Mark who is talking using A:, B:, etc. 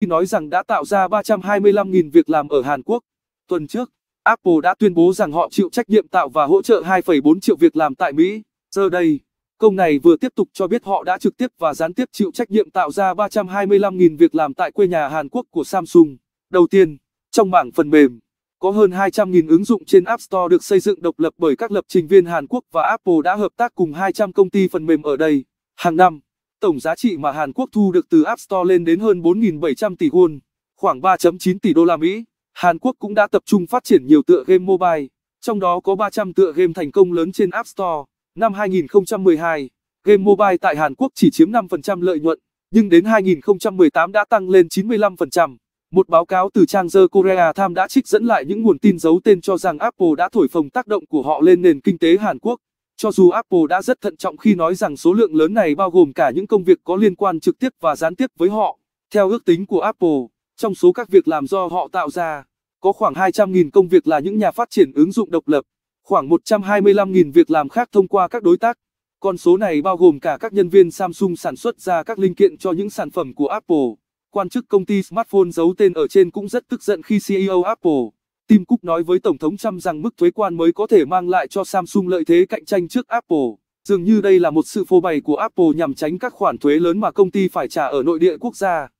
A: khi nói rằng đã tạo ra 325.000 việc làm ở Hàn Quốc. Tuần trước, Apple đã tuyên bố rằng họ chịu trách nhiệm tạo và hỗ trợ 2,4 triệu việc làm tại Mỹ. Giờ đây, công này vừa tiếp tục cho biết họ đã trực tiếp và gián tiếp chịu trách nhiệm tạo ra 325.000 việc làm tại quê nhà Hàn Quốc của Samsung. Đầu tiên, trong mảng phần mềm, có hơn 200.000 ứng dụng trên App Store được xây dựng độc lập bởi các lập trình viên Hàn Quốc và Apple đã hợp tác cùng 200 công ty phần mềm ở đây. Hàng năm, tổng giá trị mà Hàn Quốc thu được từ App Store lên đến hơn 4.700 tỷ won, khoảng 3.9 tỷ đô la Mỹ. Hàn Quốc cũng đã tập trung phát triển nhiều tựa game mobile, trong đó có 300 tựa game thành công lớn trên App Store. Năm 2012, game mobile tại Hàn Quốc chỉ chiếm 5% lợi nhuận, nhưng đến 2018 đã tăng lên 95%. Một báo cáo từ trang The Korea Times đã trích dẫn lại những nguồn tin giấu tên cho rằng Apple đã thổi phồng tác động của họ lên nền kinh tế Hàn Quốc. Cho dù Apple đã rất thận trọng khi nói rằng số lượng lớn này bao gồm cả những công việc có liên quan trực tiếp và gián tiếp với họ, theo ước tính của Apple, trong số các việc làm do họ tạo ra, có khoảng 200.000 công việc là những nhà phát triển ứng dụng độc lập, khoảng 125.000 việc làm khác thông qua các đối tác. Con số này bao gồm cả các nhân viên Samsung sản xuất ra các linh kiện cho những sản phẩm của Apple. Quan chức công ty smartphone giấu tên ở trên cũng rất tức giận khi CEO Apple Tim Cook nói với Tổng thống Trump rằng mức thuế quan mới có thể mang lại cho Samsung lợi thế cạnh tranh trước Apple. Dường như đây là một sự phô bày của Apple nhằm tránh các khoản thuế lớn mà công ty phải trả ở nội địa quốc gia.